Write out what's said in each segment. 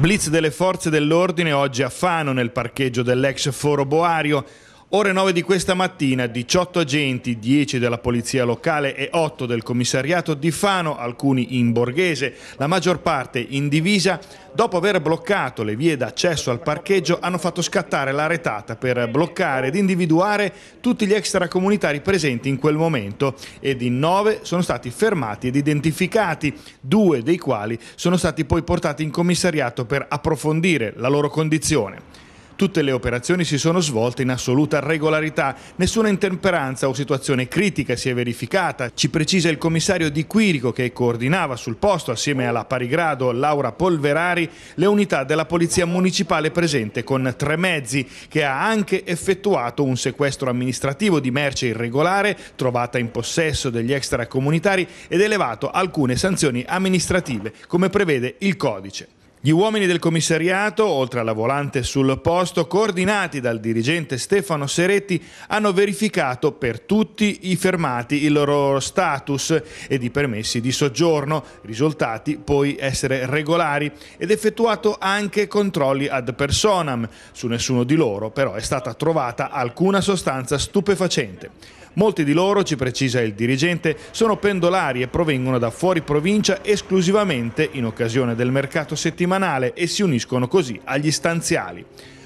Blitz delle forze dell'ordine oggi a Fano nel parcheggio dell'ex foro Boario. Ore 9 di questa mattina 18 agenti, 10 della polizia locale e 8 del commissariato di Fano, alcuni in borghese, la maggior parte in divisa, dopo aver bloccato le vie d'accesso al parcheggio hanno fatto scattare la retata per bloccare ed individuare tutti gli extracomunitari presenti in quel momento ed in 9 sono stati fermati ed identificati, due dei quali sono stati poi portati in commissariato per approfondire la loro condizione. Tutte le operazioni si sono svolte in assoluta regolarità, nessuna intemperanza o situazione critica si è verificata, ci precisa il commissario di Quirico che coordinava sul posto assieme alla Parigrado Laura Polverari le unità della Polizia Municipale presente con tre mezzi che ha anche effettuato un sequestro amministrativo di merce irregolare trovata in possesso degli extracomunitari ed elevato alcune sanzioni amministrative come prevede il codice. Gli uomini del commissariato, oltre alla volante sul posto, coordinati dal dirigente Stefano Seretti, hanno verificato per tutti i fermati il loro status ed i permessi di soggiorno, risultati poi essere regolari, ed effettuato anche controlli ad personam. Su nessuno di loro però è stata trovata alcuna sostanza stupefacente. Molti di loro, ci precisa il dirigente, sono pendolari e provengono da fuori provincia esclusivamente in occasione del mercato settimanale settimanale e si uniscono così agli stanziali.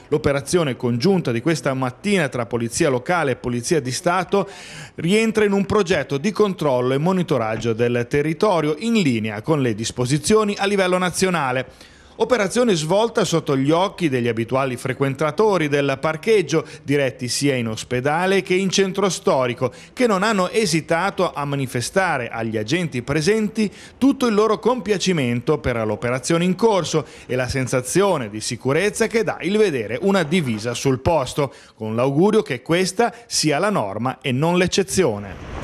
L'operazione congiunta di questa mattina tra Polizia Locale e Polizia di Stato rientra in un progetto di controllo e monitoraggio del territorio in linea con le disposizioni a livello nazionale. Operazione svolta sotto gli occhi degli abituali frequentatori del parcheggio, diretti sia in ospedale che in centro storico, che non hanno esitato a manifestare agli agenti presenti tutto il loro compiacimento per l'operazione in corso e la sensazione di sicurezza che dà il vedere una divisa sul posto, con l'augurio che questa sia la norma e non l'eccezione.